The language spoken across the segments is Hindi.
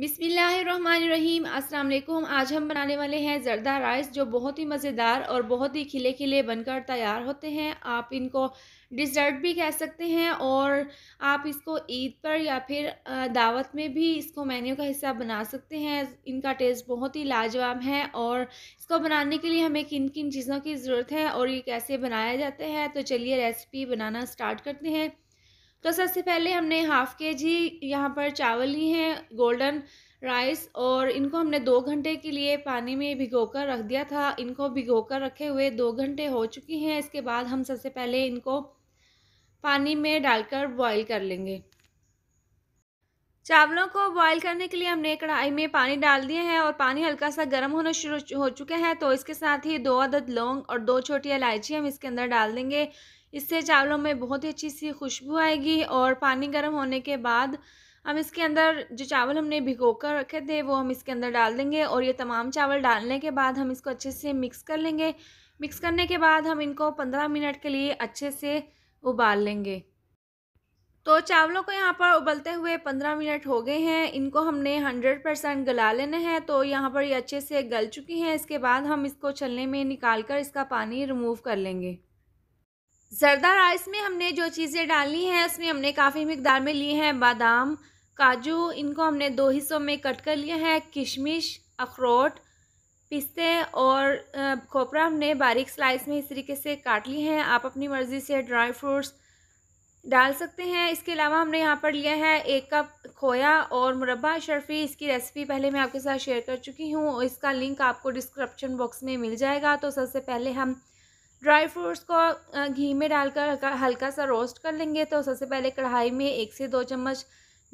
बिसमीम् वालेकुम आज हम बनाने वाले हैं ज़रदा राइस जो बहुत ही मज़ेदार और बहुत ही खिले खिले बनकर तैयार होते हैं आप इनको डिज़र्ट भी कह सकते हैं और आप इसको ईद पर या फिर दावत में भी इसको मेन्यू का हिस्सा बना सकते हैं इनका टेस्ट बहुत ही लाजवाब है और इसको बनाने के लिए हमें किन किन चीज़ों की ज़रूरत है और ये कैसे बनाया जाता है तो चलिए रेसिपी बनाना स्टार्ट करते हैं तो सबसे पहले हमने हाफ़ के जी यहाँ पर चावल लिए हैं गोल्डन राइस और इनको हमने दो घंटे के लिए पानी में भिगो कर रख दिया था इनको भिगो कर रखे हुए दो घंटे हो चुकी हैं इसके बाद हम सबसे पहले इनको पानी में डालकर बॉईल कर लेंगे चावलों को बॉईल करने के लिए हमने कढ़ाई में पानी डाल दिया है और पानी हल्का सा गर्म होना शुरू हो चुके हैं तो इसके साथ ही दो अदद लौंग और दो छोटी इलायची हम इसके अंदर डाल देंगे इससे चावलों में बहुत ही अच्छी सी खुशबू आएगी और पानी गर्म होने के बाद हम इसके अंदर जो चावल हमने भिगो कर रखे थे वो हम इसके अंदर डाल देंगे और ये तमाम चावल डालने के बाद हम इसको अच्छे से मिक्स कर लेंगे मिक्स करने के बाद हम इनको पंद्रह मिनट के लिए अच्छे से उबाल लेंगे तो चावलों को यहाँ पर उबलते हुए पंद्रह मिनट हो गए हैं इनको हमने हंड्रेड परसेंट गला लेना है तो यहाँ पर ये अच्छे से गल चुकी हैं इसके बाद हम इसको छलने में निकाल कर इसका पानी रिमूव कर लेंगे ज़रदा राइस में हमने जो चीज़ें डाली हैं उसमें हमने काफ़ी मकदार में लिए हैं बादाम काजू इनको हमने दो हिस्सों में कट कर लिए हैं किशमिश अखरोट पिस्ते और खोपरा हमने बारीक स्लाइस में इस तरीके से काट लिए हैं आप अपनी मर्ज़ी से ड्राई फ्रूट्स डाल सकते हैं इसके अलावा हमने यहाँ पर लिया है एक कप खोया और मुरबा शर्फी इसकी रेसिपी पहले मैं आपके साथ शेयर कर चुकी हूँ इसका लिंक आपको डिस्क्रिप्शन बॉक्स में मिल जाएगा तो सबसे पहले हम ड्राई फ्रूट्स को घी में डालकर हल्का सा रोस्ट कर लेंगे तो सबसे पहले कढ़ाई में एक से दो चम्मच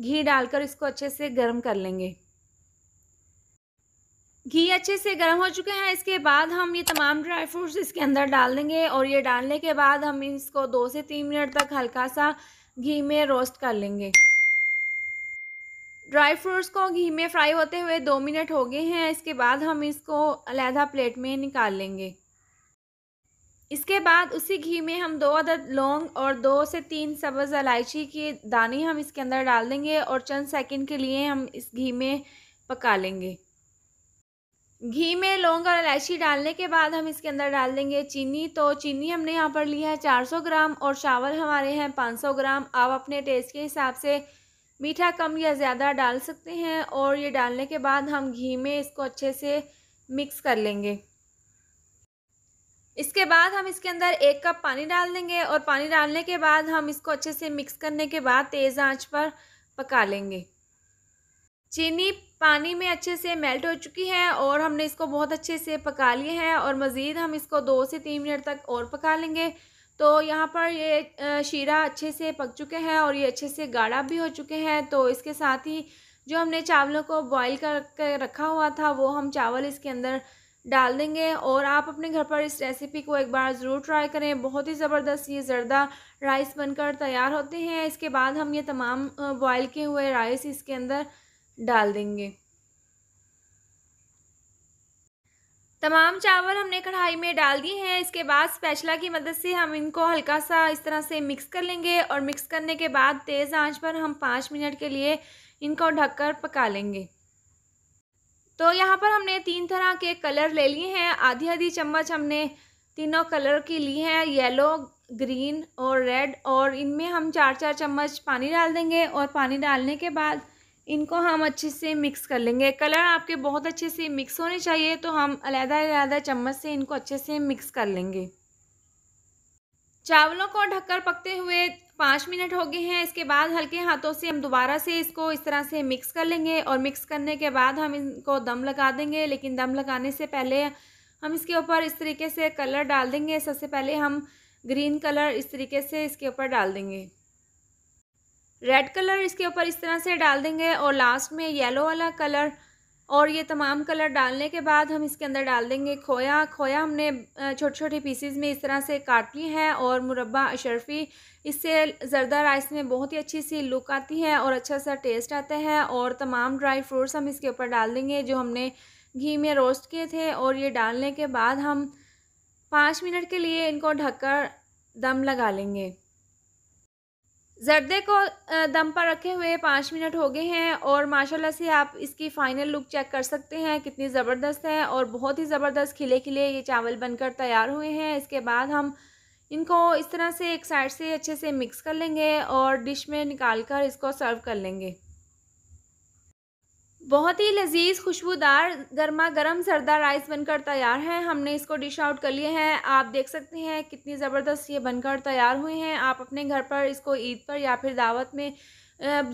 घी डालकर इसको अच्छे से गर्म कर लेंगे घी अच्छे से गर्म हो चुके हैं इसके बाद हम ये तमाम ड्राई फ्रूट्स इसके अंदर डाल देंगे और ये डालने के बाद हम इसको दो से तीन मिनट तक हल्का सा घी में रोस्ट कर लेंगे ड्राई फ्रूट्स को घी में फ्राई होते हुए दो मिनट हो गए हैं इसके बाद हम इसको अलहदा प्लेट में निकाल लेंगे इसके बाद उसी घी में हम दो अदद लौंग और दो से तीन सब्ज़ इलायची के दाने हम इसके अंदर डाल देंगे और चंद सेकंड के लिए हम इस घी में पका लेंगे घी में लौंग और इलायची डालने के बाद हम इसके अंदर डाल देंगे चीनी तो चीनी हमने यहाँ पर लिया है 400 ग्राम और चावल हमारे हैं 500 ग्राम आप अपने टेस्ट के हिसाब से मीठा कम या ज़्यादा डाल सकते हैं और ये डालने के बाद हम घी में इसको अच्छे से मिक्स कर लेंगे इसके बाद हम इसके अंदर एक कप पानी डाल देंगे और पानी डालने के बाद हम इसको अच्छे से मिक्स करने के बाद तेज़ आंच पर पका लेंगे चीनी पानी में अच्छे से मेल्ट हो चुकी है और हमने इसको बहुत अच्छे से पका लिए हैं और मज़ीद हम इसको दो से तीन मिनट तक और पका लेंगे तो यहाँ पर ये शीरा अच्छे से पक चुके हैं और ये अच्छे से गाढ़ा भी हो चुके हैं तो इसके साथ ही जो हमने चावलों को बॉईल कर, कर रखा हुआ था वो हम चावल इसके अंदर डाल देंगे और आप अपने घर पर इस रेसिपी को एक बार ज़रूर ट्राई करें बहुत ही ज़बरदस्त ये ज़रदा राइस बनकर तैयार होते हैं इसके बाद हम ये तमाम बॉयल किए हुए राइस इसके अंदर डाल देंगे तमाम चावल हमने कढ़ाई में डाल दिए हैं इसके बाद स्पैचला की मदद से हम इनको हल्का सा इस तरह से मिक्स कर लेंगे और मिक्स करने के बाद तेज़ आंच पर हम पाँच मिनट के लिए इनको ढककर पका लेंगे तो यहाँ पर हमने तीन तरह के कलर ले लिए हैं आधी आधी चम्मच हमने तीनों कलर की ली हैं येलो ग्रीन और रेड और इनमें हम चार चार चम्मच पानी डाल देंगे और पानी डालने के बाद इनको हम अच्छे से मिक्स कर लेंगे कलर आपके बहुत अच्छे से मिक्स होने चाहिए तो हम अलग-अलग चम्मच से इनको अच्छे से मिक्स कर लेंगे चावलों को ढककर पकते हुए पाँच मिनट हो गए हैं इसके बाद हल्के हाथों से हम दोबारा से इसको इस तरह से मिक्स कर लेंगे और मिक्स करने के बाद हम इनको दम लगा देंगे लेकिन दम लगाने से पहले हम इसके ऊपर इस तरीके से कलर डाल देंगे सबसे पहले हम ग्रीन कलर इस तरीके से इसके ऊपर डाल देंगे रेड कलर इसके ऊपर इस तरह से डाल देंगे और लास्ट में येलो वाला कलर और ये तमाम कलर डालने के बाद हम इसके अंदर डाल देंगे खोया खोया हमने छोटे छोटे पीसीज में इस तरह से काट ली है और मुरबा अशरफी इससे ज़रदा राइस में बहुत ही अच्छी सी लुक आती है और अच्छा सा टेस्ट आता है और तमाम ड्राई फ्रूट्स हम इसके ऊपर डाल देंगे जो हमने घी में रोस्ट किए थे और ये डालने के बाद हम पाँच मिनट के लिए इनको ढककर दम लगा लेंगे जर्दे को दम पर रखे हुए पाँच मिनट हो गए हैं और माशाल्लाह से आप इसकी फ़ाइनल लुक चेक कर सकते हैं कितनी ज़बरदस्त है और बहुत ही ज़बरदस्त खिले खिले ये चावल बनकर तैयार हुए हैं इसके बाद हम इनको इस तरह से एक साइड से अच्छे से मिक्स कर लेंगे और डिश में निकाल कर इसको सर्व कर लेंगे बहुत ही लजीज खुशबूदार गर्मा गर्म सरदा राइस बनकर तैयार है हमने इसको डिश आउट कर लिए हैं आप देख सकते हैं कितनी ज़बरदस्त ये बनकर तैयार हुए हैं आप अपने घर पर इसको ईद पर या फिर दावत में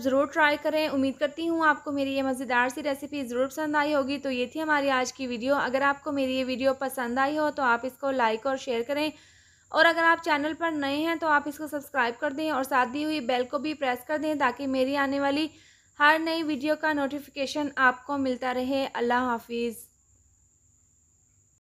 ज़रूर ट्राई करें उम्मीद करती हूँ आपको मेरी ये मज़ेदार सी रेसिपी ज़रूर पसंद आई होगी तो ये थी हमारी आज की वीडियो अगर आपको मेरी ये वीडियो पसंद आई हो तो आप इसको लाइक और शेयर करें और अगर आप चैनल पर नए हैं तो आप इसको सब्सक्राइब कर दें और साथ दी हुई बेल को भी प्रेस कर दें ताकि मेरी आने वाली हर नई वीडियो का नोटिफिकेशन आपको मिलता रहे अल्लाह हाफिज़